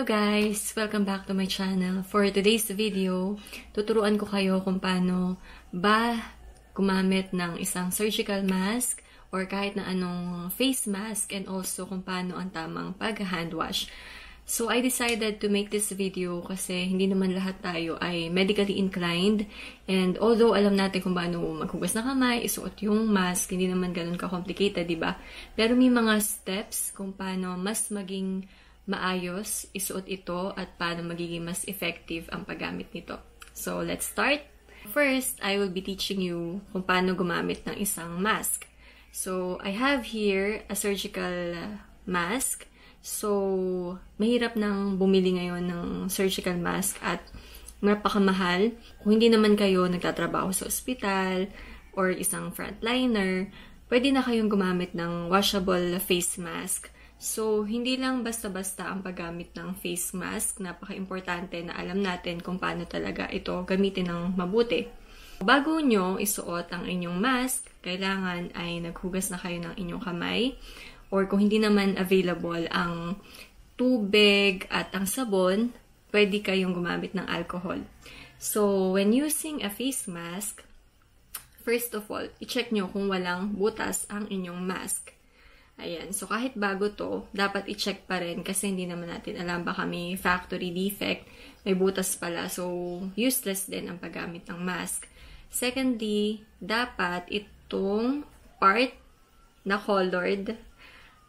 Hello guys! Welcome back to my channel. For today's video, tuturuan ko kayo kung paano ba gumamit ng isang surgical mask or kahit na anong face mask and also kung paano ang tamang pag-hand wash. So I decided to make this video kasi hindi naman lahat tayo ay medically inclined and although alam natin kung paano maghugas ng kamay, isuot yung mask, hindi naman ganun ka-complicated, di ba? Pero may mga steps kung paano mas maging maayos isuot ito at paano magiging mas effective ang paggamit nito. So, let's start! First, I will be teaching you kung paano gumamit ng isang mask. So, I have here a surgical mask. So, mahirap nang bumili ngayon ng surgical mask at napakamahal. Kung hindi naman kayo nagtatrabaho sa ospital or isang frontliner, pwede na kayong gumamit ng washable face mask So, hindi lang basta-basta ang paggamit ng face mask. Napaka-importante na alam natin kung paano talaga ito gamitin ng mabuti. Bago nyo isuot ang inyong mask, kailangan ay naghugas na kayo ng inyong kamay. Or kung hindi naman available ang tubig at ang sabon, pwede kayong gumamit ng alcohol. So, when using a face mask, first of all, i-check nyo kung walang butas ang inyong mask. Ayan. So, kahit bago to, dapat i-check pa rin kasi hindi naman natin alam. Baka may factory defect, may butas pala. So, useless din ang paggamit ng mask. Secondly, dapat itong part na colored,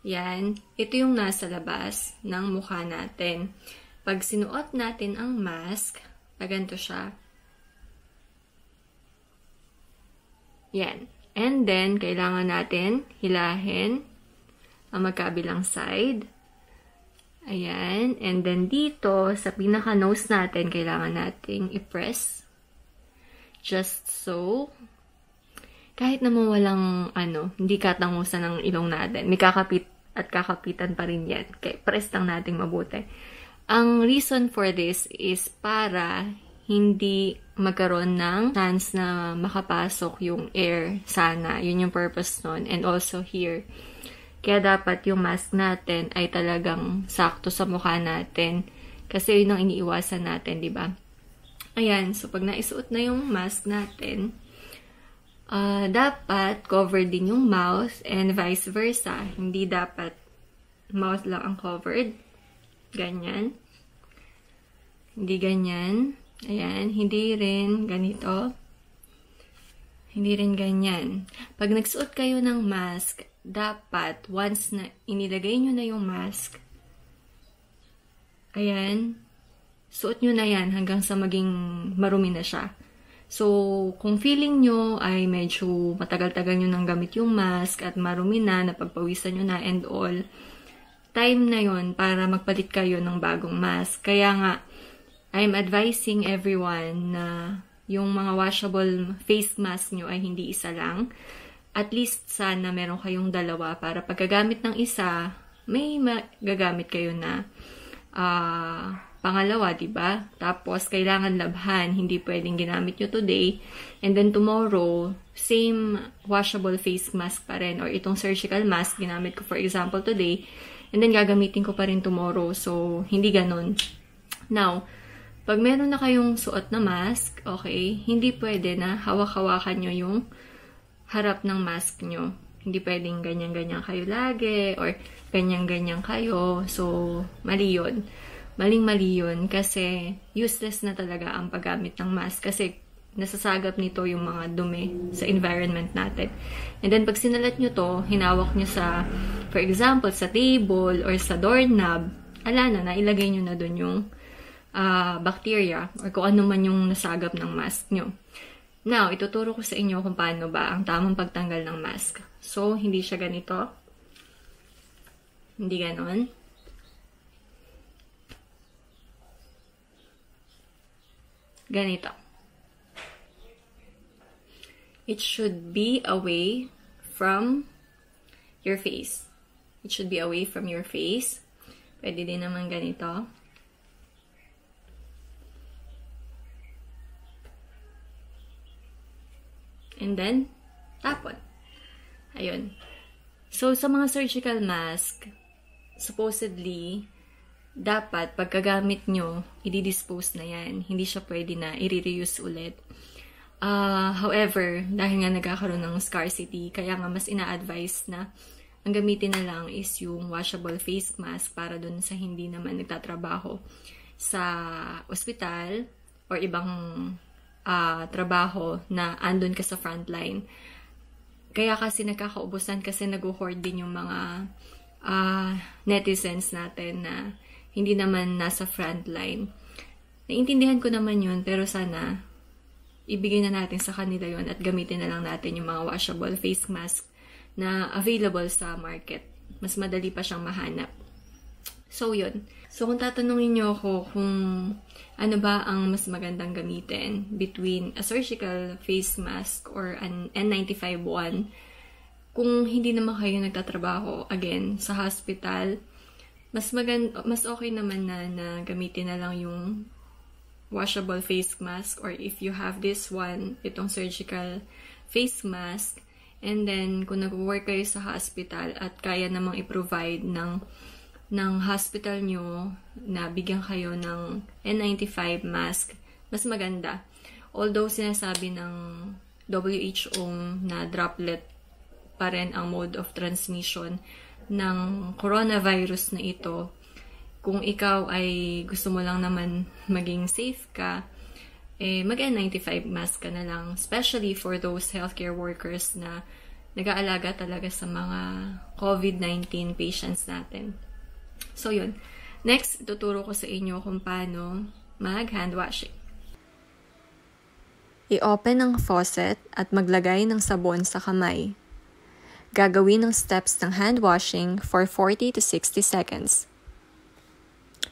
yan, ito yung nasa labas ng mukha natin. Pag sinuot natin ang mask, pag siya, yan. And then, kailangan natin hilahin ang magkabilang side. Ayan. And then dito, sa pinaka-nose natin, kailangan nating i-press. Just so. Kahit naman walang, ano, hindi katangusan ng ilong natin. May kakapit at kakapitan pa rin yan. Kaya press lang natin mabuti. Ang reason for this is para hindi magkaroon ng chance na makapasok yung air sana. Yun yung purpose nun. And also here, kaya dapat yung mask natin ay talagang sakto sa mukha natin. Kasi yun ang iniiwasan natin, di ba? Ayan, so pag naisuot na yung mask natin, uh, dapat covered din yung mouth and vice versa. Hindi dapat mouth lang ang covered. Ganyan. Hindi ganyan. Ayan, hindi rin ganito. Hindi rin ganyan. Pag nagsuot kayo ng mask, dapat once na inilagay nyo na yung mask, ayan, suot nyo na yan hanggang sa maging marumi na siya. So, kung feeling nyo ay medyo matagal-tagal nyo nang gamit yung mask at marumi na, napagpawisan nyo na and all, time na yon para magpalit kayo ng bagong mask. Kaya nga, I'm advising everyone na yung mga washable face mask nyo ay hindi isa lang at least sana meron kayong dalawa para pagkagamit ng isa, may magagamit kayo na uh, pangalawa, di ba? Tapos, kailangan labhan. Hindi pwedeng ginamit nyo today. And then tomorrow, same washable face mask pa rin. Or itong surgical mask, ginamit ko for example today. And then gagamitin ko pa rin tomorrow. So, hindi ganun. Now, pag meron na kayong suot na mask, okay, hindi pwede na hawak-hawakan nyo yung harap ng mask nyo. Hindi pwedeng ganyan-ganyan kayo lagi or ganyan-ganyan kayo. So, mali yun. Maling-mali yun kasi useless na talaga ang paggamit ng mask kasi nasasagap nito yung mga dumi sa environment natin. And then, pag sinalat nyo to, hinawak nyo sa, for example, sa table or sa doorknob, ala na, nailagay nyo na dun yung uh, bacteria or kung ano man yung nasagap ng mask nyo. Now, ituturo ko sa inyo kung paano ba ang tamang pagtanggal ng mask. So, hindi siya ganito. Hindi ganon. Ganito. It should be away from your face. It should be away from your face. Pwede din naman ganito. Ganito. and then tapon. Ayun. So, sa mga surgical mask, supposedly, dapat pagkagamit nyo, i-dispose na yan. Hindi siya pwede na i-reuse ulit. Uh, however, dahil nga nagkakaroon ng scarcity, kaya nga mas ina-advise na ang gamitin na lang is yung washable face mask para dun sa hindi naman nagtatrabaho sa ospital or ibang uh, trabaho na andon ka sa frontline. Kaya kasi nagkakaubusan kasi nag-hoard din yung mga uh, netizens natin na hindi naman nasa frontline. Naiintindihan ko naman yun, pero sana ibigay na natin sa kanila yon at gamitin na lang natin yung mga washable face mask na available sa market. Mas madali pa siyang mahanap. So, yun. So, kung tatanungin niyo ako kung ano ba ang mas magandang gamitin between a surgical face mask or an N95 one, kung hindi naman kayo nagtatrabaho, again, sa hospital, mas maganda, mas okay naman na, na gamitin na lang yung washable face mask or if you have this one, itong surgical face mask, and then kung nag-work kayo sa hospital at kaya namang i-provide ng ng hospital nyo na bigyan kayo ng N95 mask, mas maganda. Although sinasabi ng WHO na droplet pa rin ang mode of transmission ng coronavirus na ito, kung ikaw ay gusto mo lang naman maging safe ka, eh, mag-N95 mask ka na lang. Especially for those healthcare workers na nag-aalaga talaga sa mga COVID-19 patients natin. So, yun. Next, tuturo ko sa inyo kung paano mag-hand washing. I-open ang faucet at maglagay ng sabon sa kamay. Gagawin ang steps ng hand washing for 40 to 60 seconds.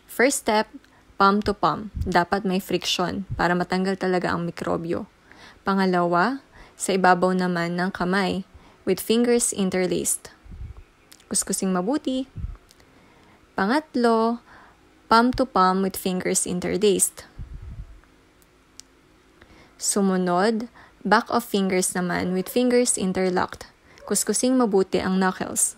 First step, palm to palm. Dapat may friction para matanggal talaga ang mikrobyo. Pangalawa, sa ibabaw naman ng kamay with fingers interlaced. Kuskusing mabuti. Pangatlo, palm to palm with fingers interdiced. Sumunod, back of fingers naman with fingers interlocked. Kuskusing mabuti ang knuckles.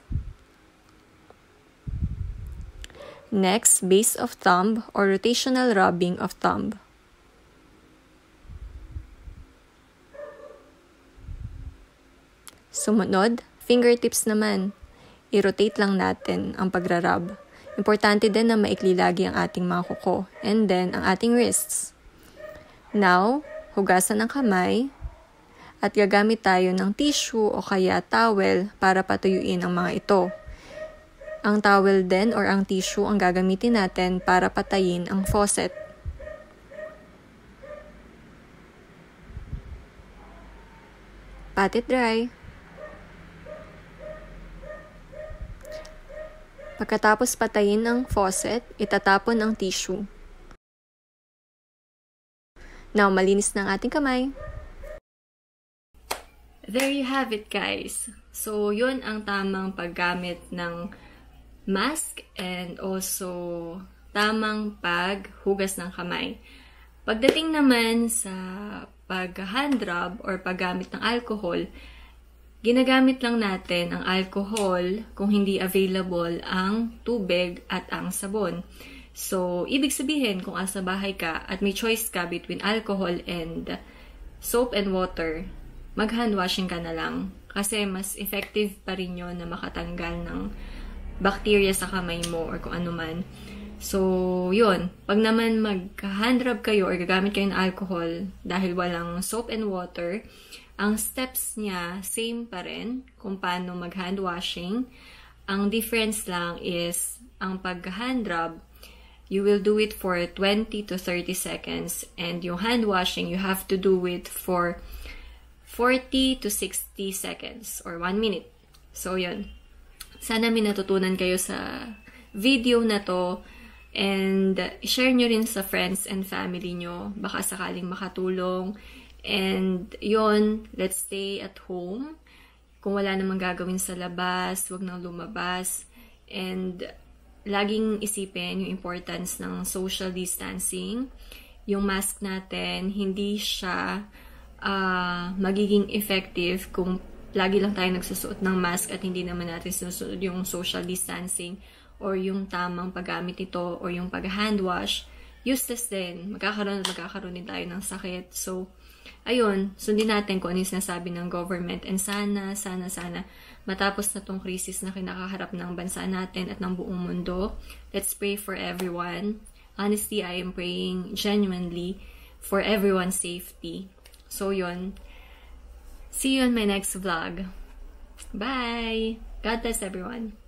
Next, base of thumb or rotational rubbing of thumb. Sumunod, fingertips naman. I-rotate lang natin ang pagra-rub. Importante din na maikli lagi ang ating mga kuko and then ang ating wrists. Now, hugasan ang kamay at gagamit tayo ng tissue o kaya towel para patuyuin ang mga ito. Ang towel din or ang tissue ang gagamitin natin para patayin ang faucet. Pat it dry. Pagkatapos patayin ang faucet, itatapon ang tissue. Now, malinis na ang ating kamay. There you have it, guys. So, yun ang tamang paggamit ng mask and also tamang paghugas ng kamay. Pagdating naman sa pag-hand rub or paggamit ng alcohol, Ginagamit lang natin ang alcohol kung hindi available ang tubig at ang sabon. So, ibig sabihin kung asa bahay ka at may choice ka between alcohol and soap and water, mag-hand ka na lang. Kasi mas effective pa rin yon na makatanggal ng bacteria sa kamay mo or kung ano man. So, yun. Pag naman mag handrub kayo or gagamit kayo ng alcohol dahil walang soap and water, ang steps niya, same pa rin kung paano mag-hand washing. Ang difference lang is, ang pag-hand rub, you will do it for 20 to 30 seconds. And yung hand washing, you have to do it for 40 to 60 seconds or 1 minute. So, yun. Sana may natutunan kayo sa video na to. And share nyo rin sa friends and family nyo. Baka sakaling makatulong. And yon, let's stay at home. Kung wala namang gagawin sa labas, wag nang lumabas. And laging isipin yung importance ng social distancing. Yung mask natin, hindi siya uh, magiging effective kung lagi lang tayo nagsusuot ng mask at hindi naman natin sinusunod yung social distancing or yung tamang paggamit nito or yung pag-hand wash, useless din. Magkakaroon at magkakaroon din tayo ng sakit. So, ayun, sundin natin kung ano yung sinasabi ng government and sana, sana, sana matapos na tong crisis na kinakaharap ng bansa natin at ng buong mundo. Let's pray for everyone. Honestly, I am praying genuinely for everyone's safety. So, yun. See you on my next vlog. Bye! God bless everyone.